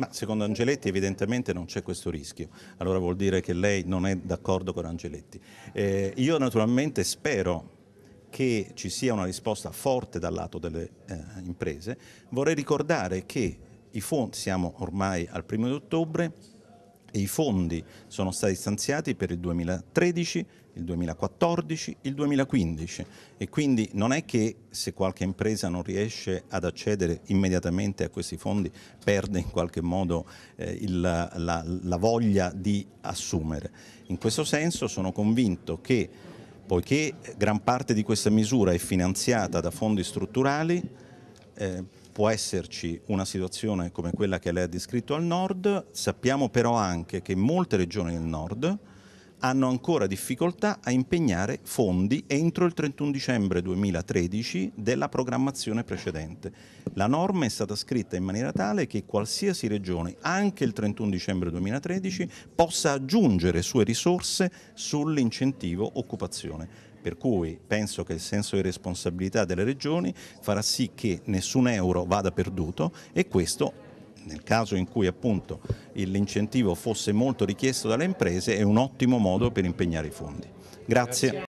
Ma secondo Angeletti evidentemente non c'è questo rischio, allora vuol dire che lei non è d'accordo con Angeletti. Eh, io naturalmente spero che ci sia una risposta forte dal lato delle eh, imprese, vorrei ricordare che i fondi, siamo ormai al primo di ottobre, e i fondi sono stati stanziati per il 2013, il 2014, il 2015 e quindi non è che se qualche impresa non riesce ad accedere immediatamente a questi fondi perde in qualche modo eh, il, la, la voglia di assumere. In questo senso sono convinto che poiché gran parte di questa misura è finanziata da fondi strutturali eh, può esserci una situazione come quella che lei ha descritto al nord, sappiamo però anche che in molte regioni del nord hanno ancora difficoltà a impegnare fondi entro il 31 dicembre 2013 della programmazione precedente. La norma è stata scritta in maniera tale che qualsiasi regione, anche il 31 dicembre 2013, possa aggiungere sue risorse sull'incentivo occupazione. Per cui penso che il senso di responsabilità delle regioni farà sì che nessun euro vada perduto e questo nel caso in cui appunto l'incentivo fosse molto richiesto dalle imprese, è un ottimo modo per impegnare i fondi. Grazie. Grazie.